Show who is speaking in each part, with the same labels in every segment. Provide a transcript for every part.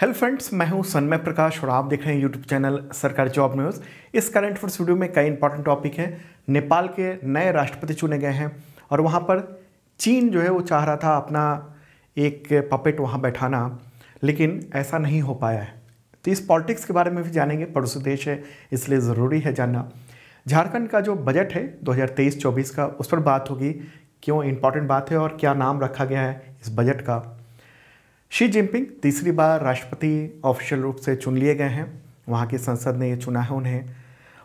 Speaker 1: Hello friends मैं हूं सन्मय प्रकाश और आप देख रहे हैं यूट्यूब चैनल सरकारी जॉब न्यूज़ इस करंट फोर्स वीडियो में कई इंपॉर्टेंट टॉपिक हैं नेपाल के नए राष्ट्रपति चुने गए हैं और वहां पर चीन जो है वो चाह रहा था अपना एक पपेट वहां बैठाना लेकिन ऐसा नहीं हो पाया है तो इस पॉलिटिक्स के बारे में भी जानेंगे पड़ोसी देश है इसलिए ज़रूरी है जानना झारखंड का जो बजट है दो हज़ार का उस पर बात होगी क्यों इम्पॉर्टेंट बात है और क्या नाम रखा गया है इस बजट का शी जिनपिंग तीसरी बार राष्ट्रपति ऑफिशियल रूप से चुन लिए गए हैं वहाँ की संसद ने ये चुना है उन्हें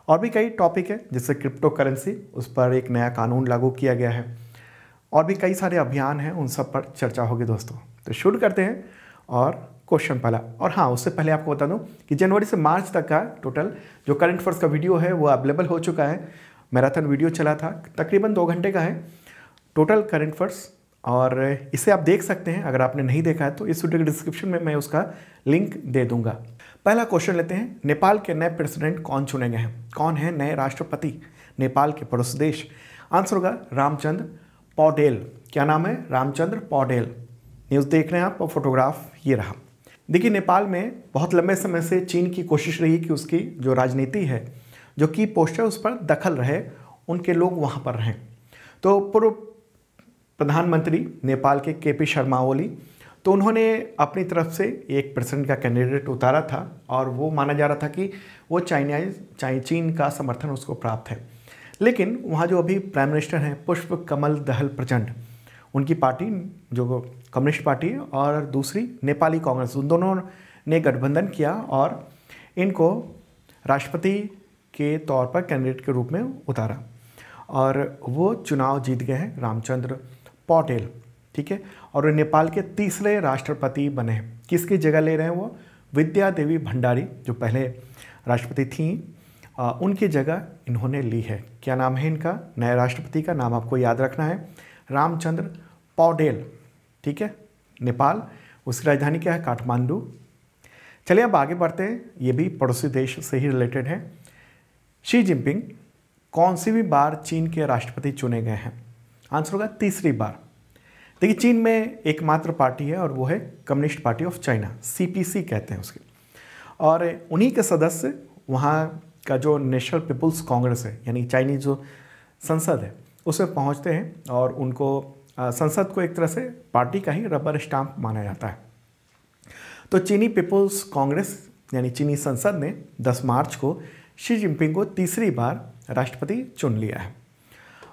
Speaker 1: और भी कई टॉपिक है जैसे क्रिप्टो करेंसी उस पर एक नया कानून लागू किया गया है और भी कई सारे अभियान हैं उन सब पर चर्चा होगी दोस्तों तो शुरू करते हैं और क्वेश्चन पहला और हाँ उससे पहले आपको बता दूँ कि जनवरी से मार्च तक का टोटल जो करंट अफेयर्स का वीडियो है वो अवेलेबल हो चुका है मैराथन वीडियो चला था तकरीबन दो घंटे का है टोटल करंट अफेयर्स और इसे आप देख सकते हैं अगर आपने नहीं देखा है तो इस वीडियो के डिस्क्रिप्शन में मैं उसका लिंक दे दूंगा पहला क्वेश्चन लेते हैं नेपाल के नए प्रेसिडेंट कौन चुने गए हैं कौन है नए राष्ट्रपति नेपाल के पड़ोस देश आंसर होगा रामचंद्र पौडेल क्या नाम है रामचंद्र पौडेल न्यूज़ देख रहे हैं आप और फोटोग्राफ ये रहा देखिए नेपाल में बहुत लंबे समय से चीन की कोशिश रही कि उसकी जो राजनीति है जो की पोस्टर उस पर दखल रहे उनके लोग वहाँ पर रहें तो पूर्व प्रधानमंत्री नेपाल के के पी शर्मा ओली तो उन्होंने अपनी तरफ से एक प्रेसिडेंट का कैंडिडेट उतारा था और वो माना जा रहा था कि वो चाइनाइज चाइ चीन का समर्थन उसको प्राप्त है लेकिन वहाँ जो अभी प्राइम मिनिस्टर हैं पुष्प कमल दहल प्रचंड उनकी पार्टी जो कम्युनिस्ट पार्टी और दूसरी नेपाली कांग्रेस उन दोनों ने गठबंधन किया और इनको राष्ट्रपति के तौर पर कैंडिडेट के रूप में उतारा और वो चुनाव जीत गए हैं रामचंद्र पौटेल ठीक है और वे नेपाल के तीसरे राष्ट्रपति बने किसकी जगह ले रहे हैं वो विद्या देवी भंडारी जो पहले राष्ट्रपति आ, उनकी जगह इन्होंने ली है क्या नाम है इनका नए राष्ट्रपति का नाम आपको याद रखना है रामचंद्र पौडेल ठीक है नेपाल उसकी राजधानी क्या है काठमांडू चलिए अब आगे बढ़ते हैं ये भी पड़ोसी देश से ही रिलेटेड है शी जिनपिंग कौन सी भी बार चीन के राष्ट्रपति चुने गए हैं आंसर होगा तीसरी बार देखिए चीन में एकमात्र पार्टी है और वो है communist party of China CPC कहते हैं उसके और उन्हीं के सदस्य वहाँ का जो नेशनल पीपुल्स कांग्रेस है यानी चाइनीज जो संसद है उसमें पहुँचते हैं और उनको संसद को एक तरह से पार्टी का ही रबर स्टाम्प माना जाता है तो चीनी पीपुल्स कांग्रेस यानी चीनी संसद ने 10 मार्च को शी जिनपिंग को तीसरी बार राष्ट्रपति चुन लिया है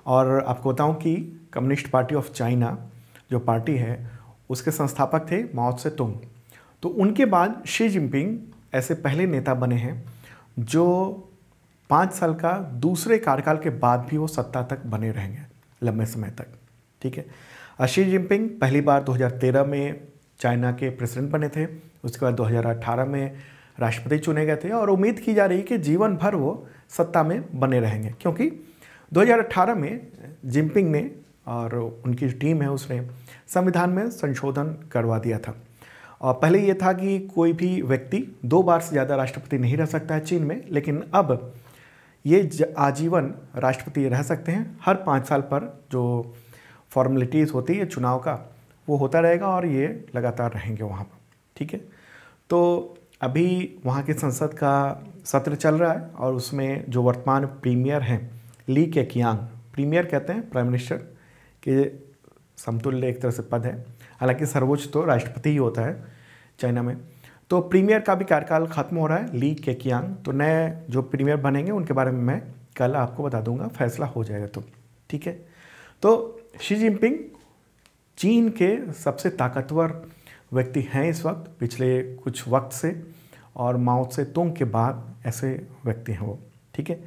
Speaker 1: और आपको बताऊं कि कम्युनिस्ट पार्टी ऑफ चाइना जो पार्टी है उसके संस्थापक थे माओ से तुंग तो उनके बाद शी जिनपिंग ऐसे पहले नेता बने हैं जो पाँच साल का दूसरे कार्यकाल के बाद भी वो सत्ता तक बने रहेंगे लंबे समय तक ठीक है शी जिनपिंग पहली बार 2013 में चाइना के प्रेसिडेंट बने थे उसके बाद 2018 में राष्ट्रपति चुने गए थे और उम्मीद की जा रही कि जीवन भर वो सत्ता में बने रहेंगे क्योंकि 2018 में जिनपिंग ने और उनकी जो टीम है उसने संविधान में संशोधन करवा दिया था और पहले ये था कि कोई भी व्यक्ति दो बार से ज़्यादा राष्ट्रपति नहीं रह सकता है चीन में लेकिन अब ये आजीवन राष्ट्रपति रह सकते हैं हर पाँच साल पर जो फॉर्मेलिटीज़ होती है चुनाव का वो होता रहेगा और ये लगातार रहेंगे वहाँ पर ठीक है तो अभी वहाँ की संसद का सत्र चल रहा है और उसमें जो वर्तमान प्रीमियर हैं ली के कियांग प्रीमियर कहते हैं प्राइम मिनिस्टर के समतुल्य एक तरह से पद है हालांकि सर्वोच्च तो राष्ट्रपति ही होता है चाइना में तो प्रीमियर का भी कार्यकाल खत्म हो रहा है ली के कियांग तो नए जो प्रीमियर बनेंगे उनके बारे में मैं कल आपको बता दूंगा फैसला हो जाएगा तो ठीक है तो शी जिनपिंग चीन के सबसे ताकतवर व्यक्ति हैं इस वक्त पिछले कुछ वक्त से और माओ से तुंग के बाद ऐसे व्यक्ति हैं वो ठीक है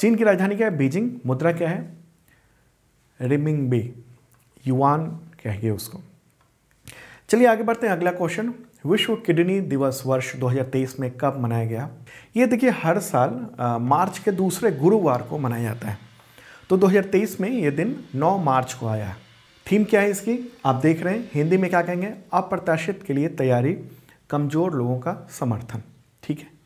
Speaker 1: चीन की राजधानी क्या है बीजिंग मुद्रा क्या है रिमिंग बी युवान कहिए उसको चलिए आगे बढ़ते हैं अगला क्वेश्चन विश्व किडनी दिवस वर्ष 2023 में कब मनाया गया ये देखिए हर साल आ, मार्च के दूसरे गुरुवार को मनाया जाता है तो 2023 में ये दिन 9 मार्च को आया है थीम क्या है इसकी आप देख रहे हैं हिंदी में क्या कहेंगे अप्रत्याशित के लिए तैयारी कमज़ोर लोगों का समर्थन ठीक है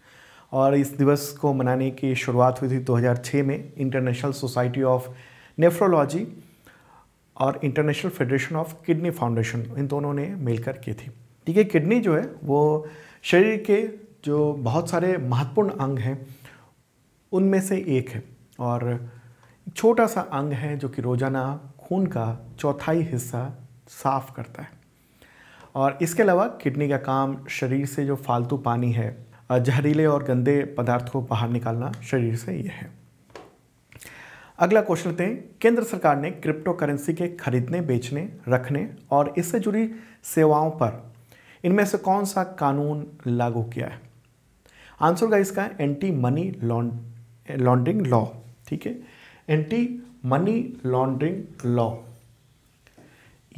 Speaker 1: और इस दिवस को मनाने की शुरुआत हुई थी 2006 में इंटरनेशनल सोसाइटी ऑफ नेफ्रोलॉजी और international federation of kidney foundation इन दोनों ने मिलकर की थी ठीक है किडनी जो है वो शरीर के जो बहुत सारे महत्वपूर्ण अंग हैं उनमें से एक है और छोटा सा अंग है जो कि रोज़ाना खून का चौथाई हिस्सा साफ करता है और इसके अलावा किडनी का काम शरीर से जो फालतू पानी है जहरीले और गंदे पदार्थ को बाहर निकालना शरीर से ये है अगला क्वेश्चन लेते हैं केंद्र सरकार ने क्रिप्टो करेंसी के खरीदने बेचने रखने और इससे जुड़ी सेवाओं पर इनमें से कौन सा कानून लागू किया है आंसर होगा इसका एंटी मनी लॉन्ड्रिंग लॉ ठीक है एंटी मनी लॉन्ड्रिंग लॉ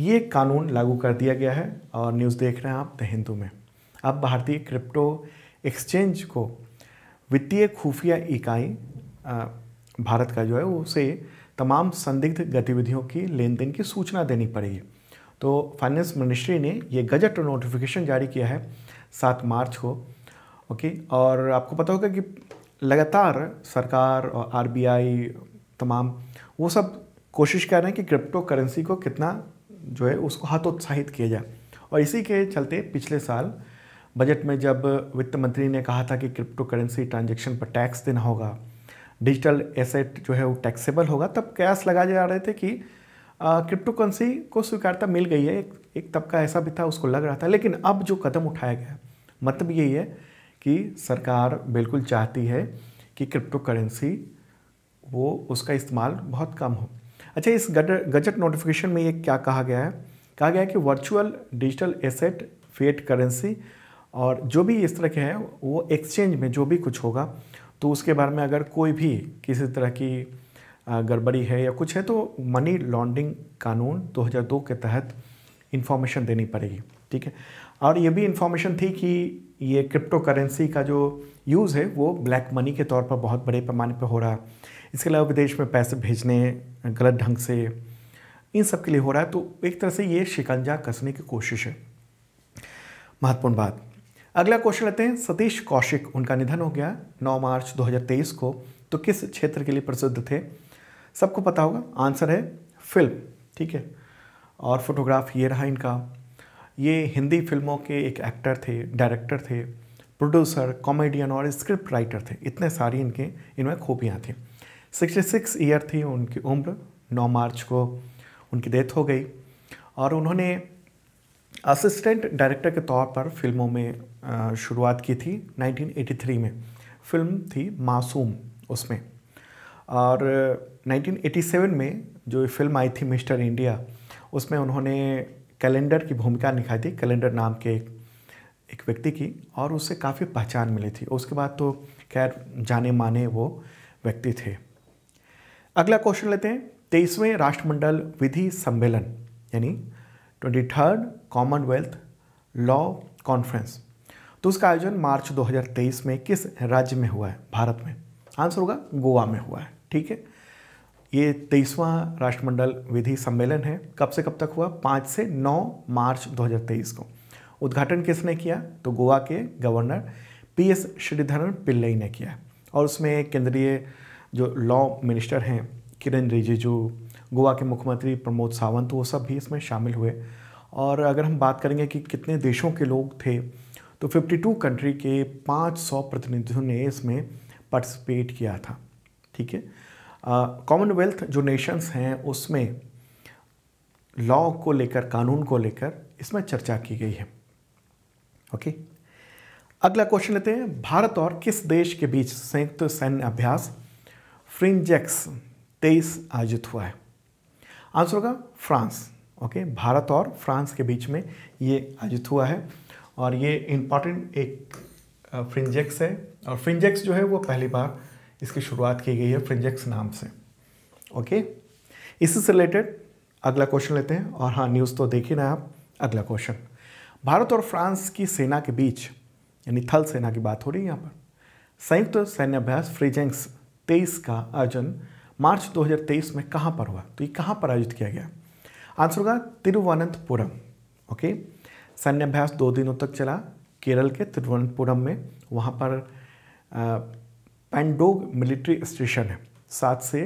Speaker 1: ये कानून लागू कर दिया गया है और न्यूज़ देख रहे हैं आप द हिंदू में अब भारतीय क्रिप्टो एक्सचेंज को वित्तीय खुफिया इकाई भारत का जो है उसे तमाम संदिग्ध गतिविधियों की लेन देन की सूचना देनी पड़ेगी तो फाइनेंस मिनिस्ट्री ने ये गजट नोटिफिकेशन जारी किया है सात मार्च को ओके और आपको पता होगा कि लगातार सरकार और आर तमाम वो सब कोशिश कर रहे हैं कि क्रिप्टो करेंसी को कितना जो है उसको हतोत्साहित किया जाए और इसी के चलते पिछले साल बजट में जब वित्त मंत्री ने कहा था कि क्रिप्टो करेंसी ट्रांजेक्शन पर टैक्स देना होगा डिजिटल एसेट जो है वो टैक्सेबल होगा तब कयास लगाए जा रहे थे कि क्रिप्टो करेंसी को स्वीकारता मिल गई है एक, एक तबका ऐसा भी था उसको लग रहा था लेकिन अब जो कदम उठाया गया मतलब यही है कि सरकार बिल्कुल चाहती है कि क्रिप्टो करेंसी वो उसका इस्तेमाल बहुत कम हो अच्छा इस गजट नोटिफिकेशन में ये क्या कहा गया है कहा गया है कि virtual digital asset fiat currency और जो भी इस तरह के हैं वो एक्सचेंज में जो भी कुछ होगा तो उसके बारे में अगर कोई भी किसी तरह की गड़बड़ी है या कुछ है तो मनी लॉन्ड्रिंग कानून 2002 के तहत इन्फॉर्मेशन देनी पड़ेगी ठीक है और ये भी इन्फॉर्मेशन थी कि ये क्रिप्टो करेंसी का जो यूज़ है वो ब्लैक मनी के तौर पर बहुत बड़े पैमाने पर हो रहा है इसके अलावा विदेश में पैसे भेजने गलत ढंग से इन सब के लिए हो रहा है तो एक तरह से ये शिकंजा कसने की कोशिश है महत्वपूर्ण बात अगला क्वेश्चन लेते हैं सतीश कौशिक उनका निधन हो गया 9 मार्च 2023 को तो किस क्षेत्र के लिए प्रसिद्ध थे सबको पता होगा आंसर है फिल्म ठीक है और फोटोग्राफ ये रहा इनका ये हिंदी फिल्मों के एक एक्टर थे डायरेक्टर थे प्रोड्यूसर कॉमेडियन और स्क्रिप्ट राइटर थे इतने सारी इनके इनमें खूबियाँ थी 66 ईयर थी उनकी उम्र 9 मार्च को उनकी डेथ हो गई और उन्होंने असिस्टेंट डायरेक्टर के तौर पर फिल्मों में शुरुआत की थी 1983 में फिल्म थी मासूम उसमें और 1987 में जो फिल्म आई थी मिस्टर इंडिया उसमें उन्होंने कैलेंडर की भूमिका निभाई थी कैलेंडर नाम के एक एक व्यक्ति की और उससे काफ़ी पहचान मिली थी उसके बाद तो खैर जाने माने वो व्यक्ति थे अगला क्वेश्चन लेते हैं तेईसवें राष्ट्रमंडल विधि सम्मेलन यानी twenty third Commonwealth law conference तो उसका आयोजन मार्च 2023 में किस राज्य में हुआ है भारत में आंसर होगा गोवा में हुआ है ठीक है ये तेईसवां राष्ट्रमंडल विधि सम्मेलन है कब से कब तक हुआ पाँच से नौ मार्च 2023 को उद्घाटन किसने किया तो गोवा के governor P S Sreedharan Pillai ने किया और उसमें केंद्रीय जो लॉ मिनिस्टर हैं किरण रिजिजू गोवा के मुख्यमंत्री प्रमोद सावंत वो सब भी इसमें शामिल हुए और अगर हम बात करेंगे कि कितने देशों के लोग थे तो 52 कंट्री के 500 प्रतिनिधियों ने इसमें पार्टिसिपेट किया था ठीक है कॉमनवेल्थ जो नेशंस हैं उसमें लॉ को लेकर कानून को लेकर इसमें चर्चा की गई है ओके okay? अगला क्वेश्चन लेते हैं भारत और किस देश के बीच संयुक्त सैन्य अभ्यास फ्रिंजेक्स तेईस आयोजित हुआ है आंसर होगा फ्रांस ओके भारत और फ्रांस के बीच में ये आयोजित हुआ है और ये इम्पॉर्टेंट एक फ्रिंजेक्स है और फ्रिंजेक्स जो है वो पहली बार इसकी शुरुआत की गई है फ्रिंजेक्स नाम से ओके इससे रिलेटेड अगला क्वेश्चन लेते हैं और हाँ न्यूज़ तो देखिए ना आप अगला क्वेश्चन भारत और फ्रांस की सेना के बीच यानी थल सेना की बात हो रही है यहाँ पर संयुक्त सैन्य अभ्यास फ्रीजेंक्स तेईस का आयोजन मार्च 2023 में कहाँ पर हुआ तो ये कहाँ पर आयोजित किया गया आंसर होगा तिरुवनंतपुरम ओके सैन्याभ्यास दो दिनों तक चला केरल के तिरुवनंतपुरम में वहाँ पर पैंडोग मिलिट्री स्टेशन है सात से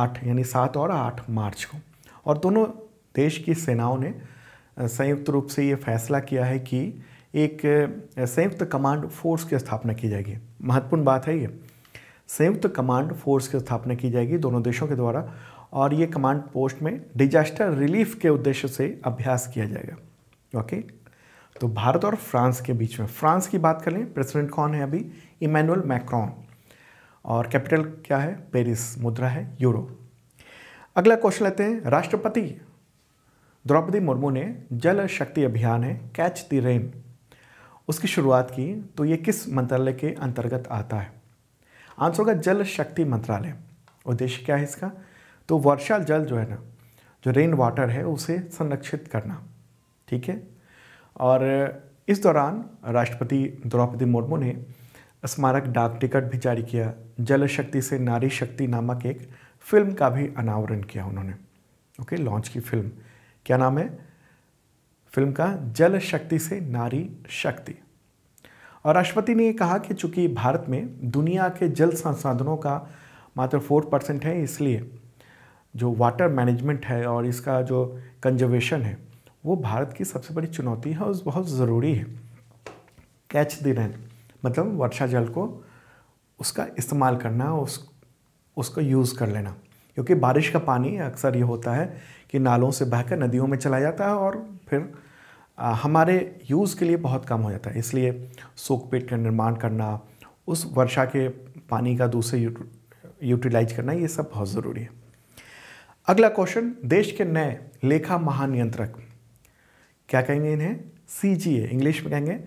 Speaker 1: आठ यानी सात और आठ मार्च को और दोनों देश की सेनाओं ने संयुक्त रूप से ये फैसला किया है कि एक संयुक्त कमांड फोर्स की स्थापना की जाएगी महत्वपूर्ण बात है ये संयुक्त कमांड फोर्स की स्थापना की जाएगी दोनों देशों के द्वारा और ये कमांड पोस्ट में डिजास्टर रिलीफ के उद्देश्य से अभ्यास किया जाएगा ओके तो भारत और फ्रांस के बीच में फ्रांस की बात कर लें प्रेसिडेंट कौन है अभी इमैनुअल मैक्रॉन और कैपिटल क्या है पेरिस मुद्रा है यूरो अगला क्वेश्चन लेते हैं राष्ट्रपति द्रौपदी मुर्मू ने जल शक्ति अभियान है कैच द रेन उसकी शुरुआत की तो ये किस मंत्रालय के अंतर्गत आता है आंसर होगा जल शक्ति मंत्रालय उद्देश्य क्या है इसका तो वर्षा जल जो है ना जो रेन वाटर है उसे संरक्षित करना ठीक है और इस दौरान राष्ट्रपति द्रौपदी मुर्मू ने स्मारक डाक टिकट भी जारी किया जल शक्ति से नारी शक्ति नामक एक फिल्म का भी अनावरण किया उन्होंने ओके लॉन्च की फिल्म क्या नाम है फिल्म का जल शक्ति से नारी शक्ति और राष्ट्रपति ने कहा कि चूंकि भारत में दुनिया के जल संसाधनों का मात्र फोर परसेंट है इसलिए जो वाटर मैनेजमेंट है और इसका जो कंजर्वेशन है वो भारत की सबसे बड़ी चुनौती है और बहुत ज़रूरी है कैच द रेन मतलब वर्षा जल को उसका इस्तेमाल करना उस उसको यूज़ कर लेना क्योंकि बारिश का पानी अक्सर ये होता है कि नालों से बहकर नदियों में चला जाता है और फिर हमारे यूज़ के लिए बहुत कम हो जाता है इसलिए सोक पेट का निर्माण करना उस वर्षा के पानी का दूसरे यूटिलाइज करना ये सब बहुत ज़रूरी है अगला क्वेश्चन देश के नए लेखा महानियंत्रक क्या कहेंगे इन्हें सी जी ए इंग्लिश में कहेंगे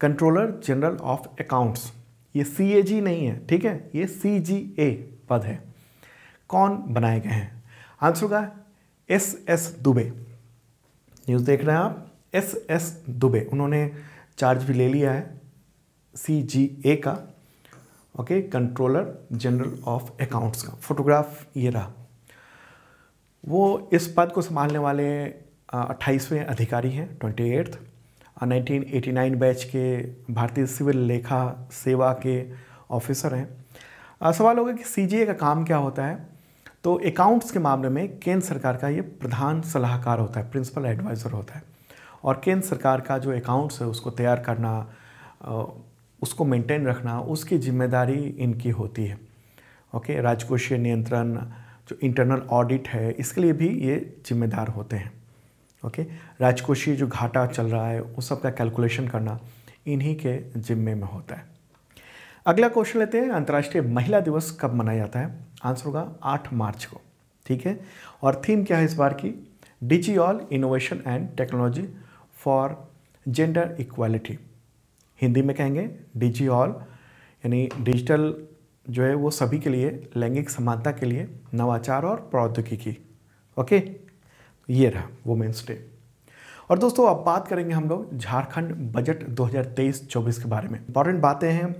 Speaker 1: कंट्रोलर जनरल ऑफ अकाउंट्स ये सी ए जी नहीं है ठीक है ये सी जी ए पद है कौन बनाए गए हैं आंसर होगा एस एस दुबे न्यूज़ देख रहे हैं आप एस एस दुबे उन्होंने चार्ज भी ले लिया है सी जी ए का okay controller general of accounts का फोटोग्राफ ये रहा वो इस पद को संभालने वाले अट्ठाईसवें अधिकारी हैं twenty eighth nineteen eighty nine batch के भारतीय सिविल लेखा सेवा के ऑफिसर हैं सवाल होगा कि सी का काम क्या होता है तो अकाउंट्स के मामले में केंद्र सरकार का ये प्रधान सलाहकार होता है प्रिंसिपल एडवाइज़र होता है और केंद्र सरकार का जो अकाउंट्स है उसको तैयार करना उसको मेंटेन रखना उसकी जिम्मेदारी इनकी होती है ओके राजकोषीय नियंत्रण जो इंटरनल ऑडिट है इसके लिए भी ये जिम्मेदार होते हैं ओके राजकोषीय जो घाटा चल रहा है उस सब का कैलकुलेशन करना इन्हीं के जिम्मे में होता है अगला क्वेश्चन लेते हैं अंतर्राष्ट्रीय महिला दिवस कब मनाया जाता है आंसर होगा आठ मार्च को ठीक है और थीम क्या है इस बार की digi all innovation and technology for gender equality Hindi में कहेंगे डिजी ऑल यानी डिजिटल जो है वो सभी के लिए लैंगिक समानता के लिए नवाचार और प्रौद्योगिकी ओके ये रहा वुमेंस डे और दोस्तों अब बात करेंगे हम लोग झारखंड बजट 2023-24 के बारे में इंपॉर्टेंट बातें हैं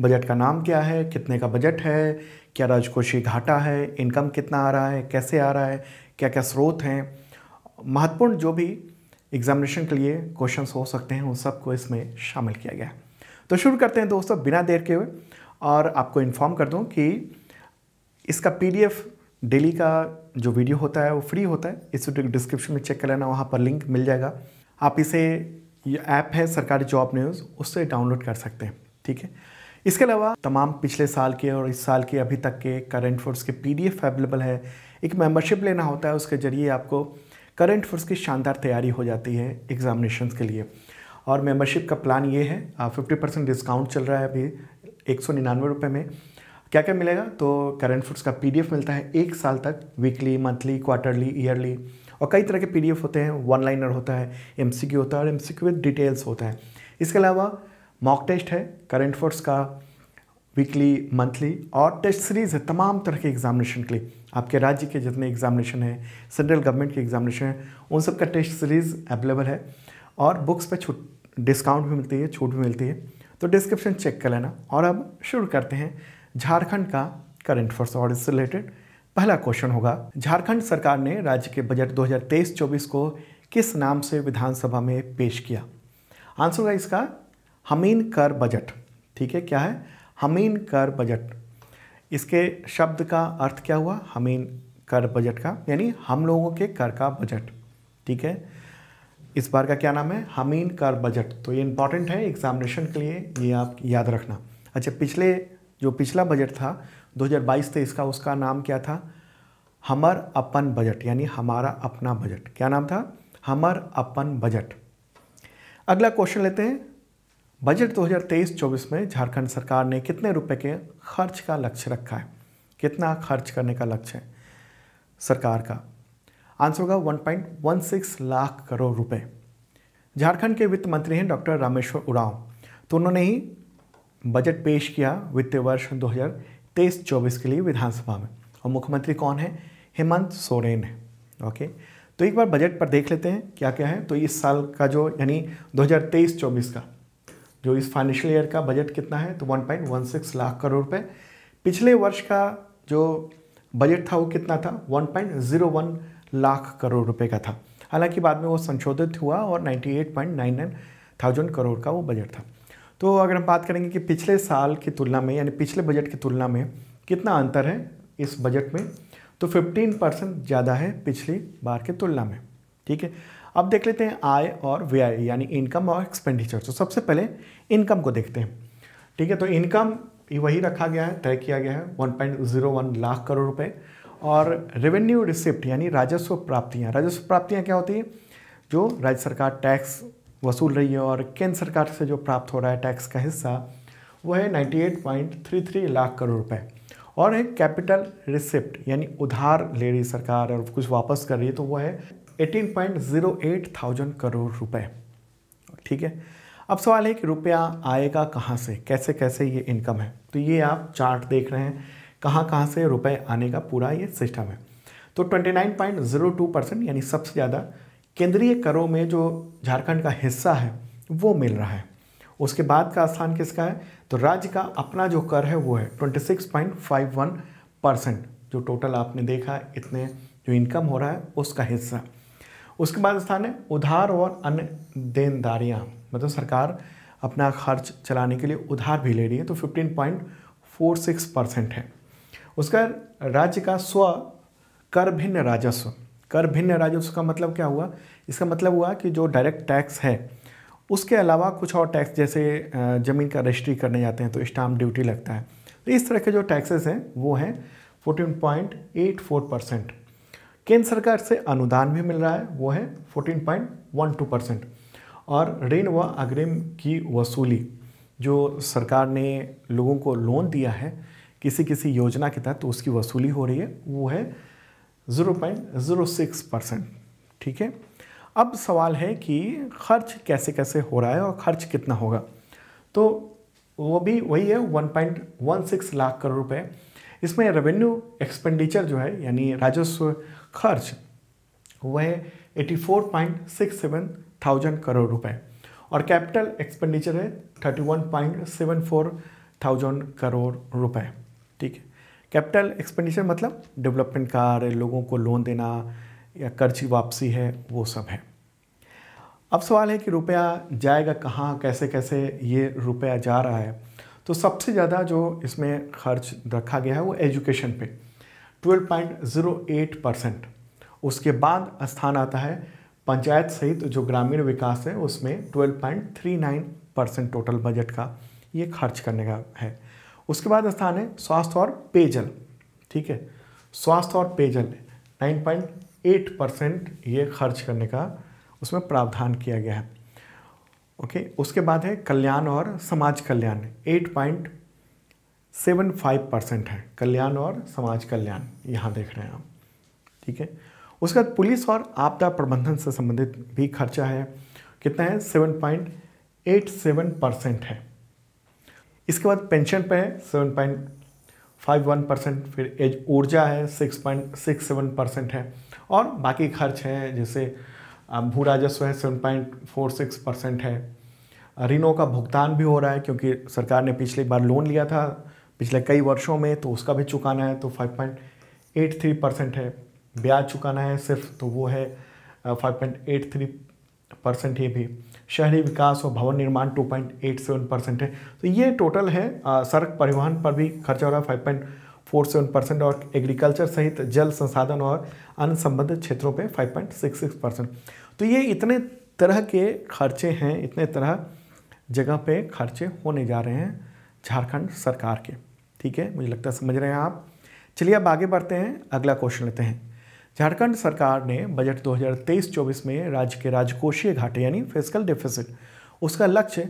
Speaker 1: बजट का नाम क्या है कितने का बजट है क्या राजकोषीय घाटा है इनकम कितना आ रहा है कैसे आ रहा है क्या क्या स्रोत हैं महत्वपूर्ण जो भी एग्जामिनेशन के लिए क्वेश्चन हो सकते हैं उन सबको इसमें शामिल किया गया है तो शुरू करते हैं दोस्तों बिना देर के हुए और आपको इन्फॉर्म कर दूँ कि इसका पी डेली का जो वीडियो होता है वो फ्री होता है इस वीडियो डिस्क्रिप्शन में चेक कर लेना वहाँ पर लिंक मिल जाएगा आप इसे ये ऐप है सरकारी जॉब न्यूज़ उससे डाउनलोड कर सकते हैं ठीक है इसके अलावा तमाम पिछले साल के और इस साल के अभी तक के करंट फोर्स के पीडीएफ अवेलेबल है एक मेंबरशिप लेना होता है उसके ज़रिए आपको करंट अफेयर्स की शानदार तैयारी हो जाती है एग्जामिनेशन के लिए और मेम्बरशिप का प्लान ये है फिफ्टी परसेंट डिस्काउंट चल रहा है अभी एक सौ निन्यानवे रुपये में क्या क्या मिलेगा तो करंट फोर्स का पी मिलता है एक साल तक वीकली मंथली क्वार्टरली ईयरली और कई तरह के पी होते हैं वन लाइनर होता है एम होता है और एम विद डिटेल्स होता है इसके अलावा मॉक टेस्ट है करंट फोर्स का वीकली मंथली और टेस्ट सीरीज़ है तमाम तरह के एग्जामिनेशन के लिए आपके राज्य के जितने एग्जामिनेशन हैं सेंट्रल गवर्नमेंट के एग्जामिनेशन हैं उन सब का टेस्ट सीरीज़ अवेलेबल है और बुक्स पे छूट डिस्काउंट भी मिलती है छूट भी मिलती है तो डिस्क्रिप्शन चेक कर लेना और अब शुरू करते हैं झारखंड का करंट अफेयर्स और इससे रिलेटेड पहला क्वेश्चन होगा झारखंड सरकार ने राज्य के बजट 2023-24 को किस नाम से विधानसभा में पेश किया आंसर होगा इसका हमीन कर बजट ठीक है क्या है हमीन कर बजट इसके शब्द का अर्थ क्या हुआ हमीन कर बजट का यानी हम लोगों के कर का बजट ठीक है इस बार का क्या नाम है हमीन कर बजट तो ये इंपॉर्टेंट है एग्जामिनेशन के लिए ये आप याद रखना अच्छा पिछले जो पिछला बजट था 2022-23 का उसका नाम क्या था हमर अपन बजट यानी हमारा अपना बजट क्या नाम था हमर अपन बजट अगला क्वेश्चन लेते हैं बजट 2023-24 में झारखंड सरकार ने कितने रुपए के खर्च का लक्ष्य रखा है कितना खर्च करने का लक्ष्य है सरकार का आंसर होगा 1.16 लाख करोड़ रुपए झारखंड के वित्त मंत्री हैं डॉक्टर रामेश्वर उरांव तो उन्होंने ही बजट पेश किया वित्तीय वर्ष 2023-24 के लिए विधानसभा में और मुख्यमंत्री कौन है हेमंत सोरेन है ओके तो एक बार बजट पर देख लेते हैं क्या क्या है तो इस साल का जो यानी 2023-24 का जो इस फाइनेंशियल ईयर का बजट कितना है तो 1.16 लाख करोड़ रुपए पिछले वर्ष का जो बजट था वो कितना था 1.01 लाख करोड़ रुपए का था हालांकि बाद में वो संशोधित हुआ और 98.99 थाउजेंड करोड़ का वो बजट था तो अगर हम बात करेंगे कि पिछले साल की तुलना में यानी पिछले बजट की तुलना में कितना अंतर है इस बजट में तो 15 परसेंट ज़्यादा है पिछली बार की तुलना में ठीक है अब देख लेते हैं आय और व्यय यानी इनकम और एक्सपेंडिचर तो सबसे पहले इनकम को देखते हैं ठीक है तो इनकम वही रखा गया है तय किया गया है 1.01 लाख करोड़ रुपए और रेवेन्यू रिसिप्ट यानी राजस्व प्राप्तियाँ राजस्व प्राप्तियाँ क्या होती है जो राज्य सरकार टैक्स वसूल रही है और केंद्र सरकार से जो प्राप्त हो रहा है टैक्स का हिस्सा वो है 98.33 लाख करोड़ रुपए और एक कैपिटल रिसिप्ट यानी उधार ले रही सरकार और कुछ वापस कर रही है तो वह है 18.08 थाउजेंड करोड़ रुपए ठीक है अब सवाल है कि रुपया आएगा कहाँ से कैसे कैसे ये इनकम है तो ये आप चार्ट देख रहे हैं कहाँ कहाँ से रुपए आने का पूरा ये सिस्टम है तो 29.02 परसेंट यानी सबसे ज़्यादा केंद्रीय करों में जो झारखंड का हिस्सा है वो मिल रहा है उसके बाद का स्थान किसका है तो राज्य का अपना जो कर है वो है 26.51 परसेंट जो टोटल आपने देखा इतने जो इनकम हो रहा है उसका हिस्सा उसके बाद स्थान है उधार और अन्य देनदारियाँ मतलब सरकार अपना खर्च चलाने के लिए उधार भी ले रही है तो 15.46 परसेंट है उसका राज्य का स्व कर भिन्न राजस्व कर भिन्न राजस्व का मतलब क्या हुआ इसका मतलब हुआ कि जो डायरेक्ट टैक्स है उसके अलावा कुछ और टैक्स जैसे ज़मीन का रजिस्ट्री करने जाते हैं तो स्टाम्प ड्यूटी लगता है तो इस तरह के जो टैक्सेस हैं वो हैं 14.84 परसेंट केंद्र सरकार से अनुदान भी मिल रहा है वो है 14.12 परसेंट और ऋण व अग्रिम की वसूली जो सरकार ने लोगों को लोन दिया है किसी किसी योजना के तहत तो उसकी वसूली हो रही है वो है 0.06 परसेंट ठीक है अब सवाल है कि खर्च कैसे कैसे हो रहा है और खर्च कितना होगा तो वो भी वही है 1.16 लाख करोड़ रुपए इसमें रेवेन्यू एक्सपेंडिचर जो है यानी राजस्व खर्च वह हैं eighty four point six seven thousand crore रुपए और कैपिटल एक्सपेंडिचर है thirty one point seven four thousand crore रुपए ठीक है कैपिटल एक्सपेंडिचर मतलब डेवलपमेंट कार लोगों को लोन देना या कर्ज की वापसी है वो सब है अब सवाल है कि रुपया जाएगा कहाँ कैसे कैसे ये रुपया जा रहा है तो सबसे ज़्यादा जो इसमें खर्च रखा गया है वो एजुकेशन पे 12.08 परसेंट उसके बाद स्थान आता है पंचायत सहित जो ग्रामीण विकास है उसमें 12.39 परसेंट टोटल बजट का ये खर्च करने का है उसके बाद स्थान है स्वास्थ्य और पेयजल ठीक है स्वास्थ्य और पेयजल 9.8 परसेंट ये खर्च करने का उसमें प्रावधान किया गया है ओके उसके बाद है कल्याण और समाज कल्याण पॉइंट सेवन फाइव परसेंट है कल्याण और समाज कल्याण यहाँ देख रहे हैं आप ठीक है उसके बाद पुलिस और आपदा प्रबंधन से संबंधित भी खर्चा है कितना है seven point eight seven percent है इसके बाद पेंशन पे है seven point five one percent फिर एज ऊर्जा है six point six seven percent है और बाकी खर्च हैं जैसे भू राजस्व है seven point four six percent है ऋणों का भुगतान भी हो रहा है क्योंकि सरकार ने पिछली बार लोन लिया था पिछले कई वर्षों में तो उसका भी चुकाना है तो 5.83 परसेंट है ब्याज चुकाना है सिर्फ तो वो है 5.83 परसेंट ये भी शहरी विकास और भवन निर्माण 2.87 परसेंट है तो ये टोटल है सड़क परिवहन पर भी खर्चा हो रहा है 5.47 परसेंट और एग्रीकल्चर सहित जल संसाधन और अन्य संबंधित क्षेत्रों पर फाइव परसेंट तो ये इतने तरह के खर्चे हैं इतने तरह जगह पे खर्चे होने जा रहे हैं झारखंड सरकार के ठीक है मुझे लगता है समझ रहे हैं आप चलिए अब आगे बढ़ते हैं अगला क्वेश्चन लेते हैं झारखंड सरकार ने बजट 2023-24 में राज्य के राजकोषीय घाटे यानी फिजिकल डिफिसिट उसका लक्ष्य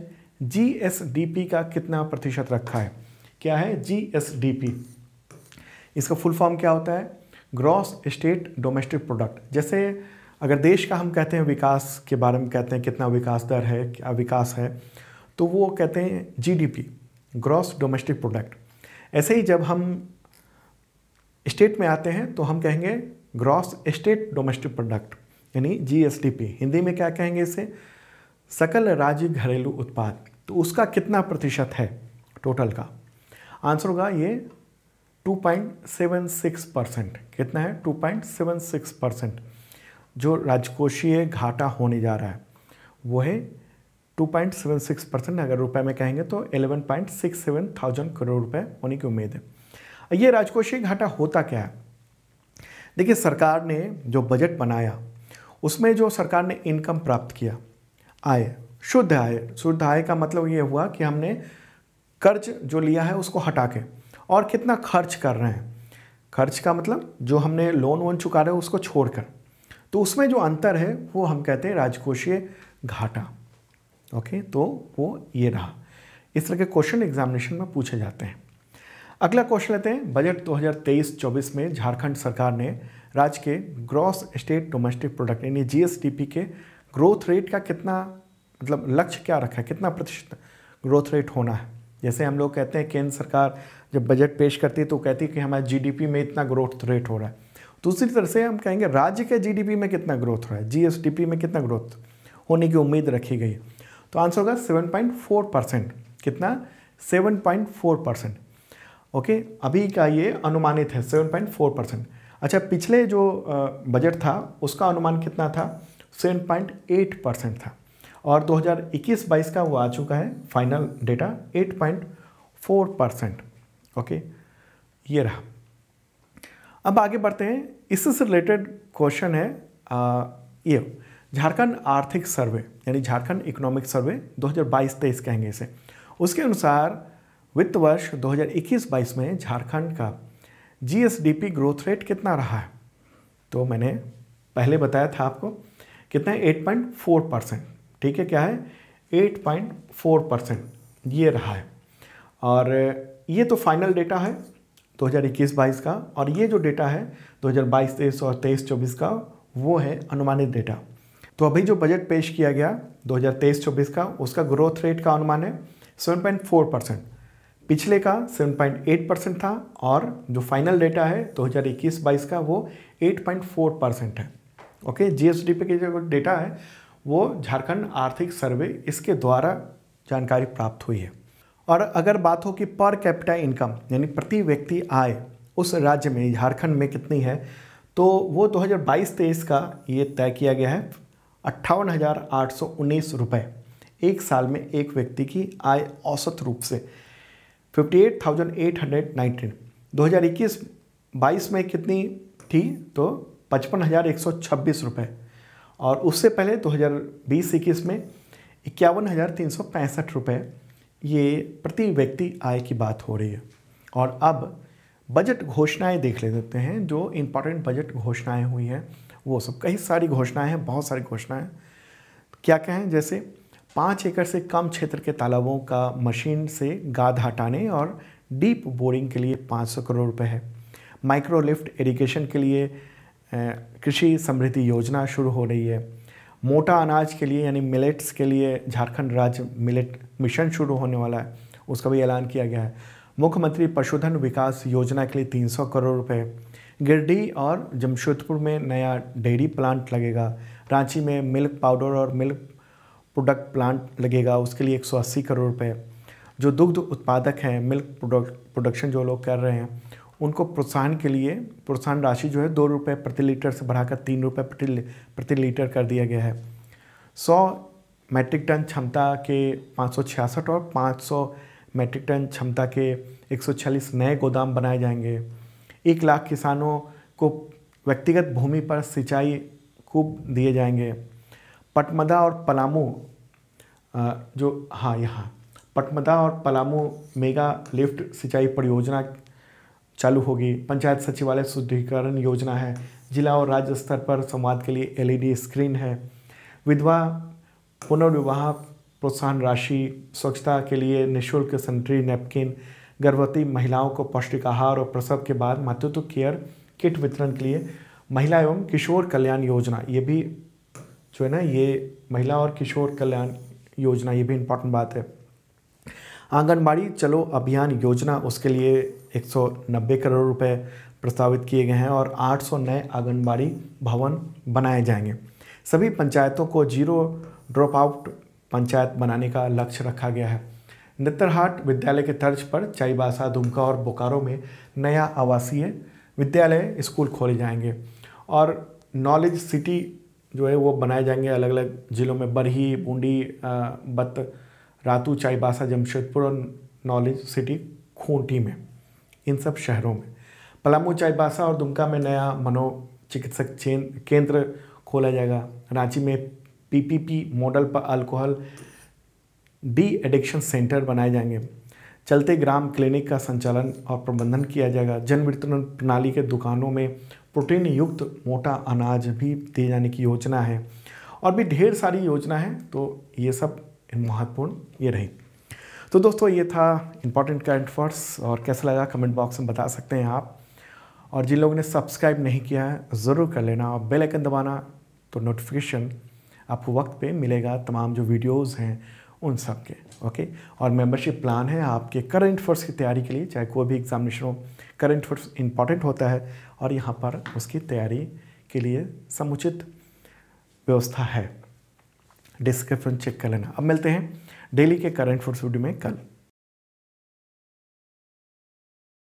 Speaker 1: जीएसडीपी का कितना प्रतिशत रखा है क्या है जीएसडीपी इसका फुल फॉर्म क्या होता है ग्रॉस स्टेट डोमेस्टिक प्रोडक्ट जैसे अगर देश का हम कहते हैं विकास के बारे में कहते हैं कितना विकास दर है क्या विकास है तो वो कहते हैं जी ग्रॉस डोमेस्टिक प्रोडक्ट ऐसे ही जब हम स्टेट में आते हैं तो हम कहेंगे ग्रॉस स्टेट डोमेस्टिक प्रोडक्ट यानी जीएसडीपी हिंदी में क्या कहेंगे इसे सकल राज्य घरेलू उत्पाद तो उसका कितना प्रतिशत है टोटल का आंसर होगा ये 2.76 परसेंट कितना है 2.76 परसेंट जो राजकोषीय घाटा होने जा रहा है वो है 2.76 परसेंट अगर रुपए में कहेंगे तो 11.67 थाउजेंड करोड़ रुपए होने की उम्मीद है ये राजकोषीय घाटा होता क्या है देखिए सरकार ने जो बजट बनाया उसमें जो सरकार ने इनकम प्राप्त किया आय शुद्ध आय शुद्ध आय का मतलब ये हुआ कि हमने कर्ज जो लिया है उसको हटा के और कितना खर्च कर रहे हैं खर्च का मतलब जो हमने लोन वोन चुका रहे उसको छोड़कर तो उसमें जो अंतर है वो हम कहते हैं राजकोषीय घाटा ओके तो वो ये रहा इस तरह के क्वेश्चन एग्जामिनेशन में पूछे जाते हैं अगला क्वेश्चन लेते हैं बजट 2023-24 में झारखंड सरकार ने राज्य के ग्रॉस स्टेट डोमेस्टिक प्रोडक्ट यानी जीएसडीपी के ग्रोथ रेट का कितना मतलब लक्ष्य क्या रखा है कितना प्रतिशत ग्रोथ रेट होना है जैसे हम लोग कहते हैं केंद्र सरकार जब बजट पेश करती है तो कहती है कि हमारे जीडीपी में इतना ग्रोथ रेट हो रहा है दूसरी तरह से हम कहेंगे राज्य के जीडीपी में कितना ग्रोथ हो रहा है जीएसडीपी में कितना ग्रोथ होने की उम्मीद रखी गई है तो आंसर होगा 7.4 परसेंट कितना 7.4 परसेंट ओके अभी का ये अनुमानित है 7.4 परसेंट अच्छा पिछले जो बजट था उसका अनुमान कितना था 7.8 परसेंट था और 2021-22 का वो आ चुका है फाइनल डेटा 8.4 परसेंट ओके ये रहा अब आगे बढ़ते हैं इससे रिलेटेड क्वेश्चन है आ, ये झारखंड आर्थिक सर्वे यानी झारखंड इकोनॉमिक सर्वे 2022-23 कहेंगे इसे उसके अनुसार वित्त वर्ष 2021-22 में झारखंड का जीएसडीपी ग्रोथ रेट कितना रहा है तो मैंने पहले बताया था आपको कितना है एट परसेंट ठीक है क्या है 8.4 परसेंट ये रहा है और ये तो फाइनल डेटा है 2021-22 का और ये जो डेटा है 2022-23 और 23-24 का वो है अनुमानित डेटा तो अभी जो बजट पेश किया गया 2023-24 का उसका ग्रोथ रेट का अनुमान है 7.4 परसेंट पिछले का 7.8 परसेंट था और जो फाइनल डेटा है 2021-22 का वो 8.4 परसेंट है ओके जीएसडी पे के जो डेटा है वो झारखंड आर्थिक सर्वे इसके द्वारा जानकारी प्राप्त हुई है और अगर बात हो कि पर कैपिटा इनकम यानी प्रति व्यक्ति आय उस राज्य में झारखंड में कितनी है तो वो 2022-23 का ये तय किया गया है अट्ठावन हज़ार आठ सौ उन्नीस रुपये एक साल में एक व्यक्ति की आय औसत रूप से fifty eight thousand eight hundred nineteen दो हज़ार इक्कीस बाईस में कितनी थी तो पचपन हज़ार एक सौ छब्बीस रुपये और उससे पहले दो हज़ार बीस इक्कीस में इक्यावन हज़ार तीन सौ पैंसठ रुपये ये प्रति व्यक्ति आय की बात हो रही है और अब बजट घोषणाएं देख ले लेते हैं जो इम्पॉर्टेंट बजट घोषणाएं हुई हैं वो सब कई सारी घोषणाएं हैं बहुत सारी घोषणाएं क्या क्या जैसे पाँच एकड़ से कम क्षेत्र के तालाबों का मशीन से गाद हटाने और डीप बोरिंग के लिए 500 करोड़ रुपए है माइक्रोलिफ्ट इरीगेशन के लिए कृषि समृद्धि योजना शुरू हो रही है मोटा अनाज के लिए यानी मिलेट्स के लिए झारखंड राज्य मिलेट मिशन शुरू होने वाला है उसका भी ऐलान किया गया है मुख्यमंत्री पशुधन विकास योजना के लिए 300 करोड़ रुपए गिरडी और जमशेदपुर में नया डेयरी प्लांट लगेगा रांची में मिल्क पाउडर और मिल्क प्रोडक्ट प्लांट लगेगा उसके लिए 180 करोड़ रुपये जो दुग्ध उत्पादक हैं मिल्क प्रोडक्ट प्रोडक्शन जो लोग कर रहे हैं उनको प्रोत्साहन के लिए प्रोत्साहन राशि जो है दो रुपये प्रति लीटर से बढ़ाकर तीन रुपये प्रति प्रति लीटर कर दिया गया है सौ मैट्रिक टन क्षमता के पाँच और पाँच मैट्रिक टन क्षमता के एक नए गोदाम बनाए जाएंगे एक लाख किसानों को व्यक्तिगत भूमि पर सिंचाई खूब दिए जाएंगे पटमदा और पलामू जो हाँ यहाँ पटमदा और पलामू मेगा लिफ्ट सिंचाई परियोजना चालू होगी पंचायत सचिवालय शुद्धिकरण योजना है जिला और राज्य स्तर पर संवाद के लिए एलईडी स्क्रीन है विधवा पुनर्विवाह प्रोत्साहन राशि स्वच्छता के लिए निःशुल्क सेनेटरी नैपकिन गर्भवती महिलाओं को पौष्टिक आहार और प्रसव के बाद मातृत्व केयर किट वितरण के लिए महिला एवं किशोर कल्याण योजना ये भी जो है ना ये महिला और किशोर कल्याण योजना ये भी इम्पॉर्टेंट बात है आंगनबाड़ी चलो अभियान योजना उसके लिए 190 करोड़ रुपए प्रस्तावित किए गए हैं और 800 नए आंगनबाड़ी भवन बनाए जाएंगे सभी पंचायतों को जीरो ड्रॉप आउट पंचायत बनाने का लक्ष्य रखा गया है नित्रहाट विद्यालय के तर्ज पर चाईबासा दुमका और बोकारो में नया आवासीय विद्यालय स्कूल खोले जाएंगे और नॉलेज सिटी जो है वो बनाए जाएंगे अलग अलग ज़िलों में बरही बूंदी बत रातू चाईबासा जमशेदपुर और नॉलेज सिटी खूंटी में इन सब शहरों में पलामू चाईबासा और दुमका में नया मनोचिकित्सक केंद्र खोला जाएगा रांची में पीपीपी मॉडल पर अल्कोहल डी एडिक्शन सेंटर बनाए जाएंगे चलते ग्राम क्लिनिक का संचालन और प्रबंधन किया जाएगा जन वितरण प्रणाली के दुकानों में प्रोटीन युक्त मोटा अनाज भी दिए जाने की योजना है और भी ढेर सारी योजना है तो ये सब महत्वपूर्ण ये रही तो दोस्तों ये था इम्पॉर्टेंट करंट फर्स और कैसा लगा कमेंट बॉक्स में बता सकते हैं आप और जिन लोगों ने सब्सक्राइब नहीं किया है ज़रूर कर लेना और बेल आइकन दबाना तो नोटिफिकेशन आपको वक्त पे मिलेगा तमाम जो वीडियोस हैं उन सब के ओके और मेंबरशिप प्लान है आपके करंट अफेयर्स की तैयारी के लिए चाहे कोई भी एग्जामिनेशन हो करंट अफेयर्स इंपॉर्टेंट होता है और यहाँ पर उसकी तैयारी के लिए समुचित व्यवस्था है डिस्क्रिप्शन चेक कर लेना अब मिलते हैं डेली के करंट फोर्स वीडियो में कल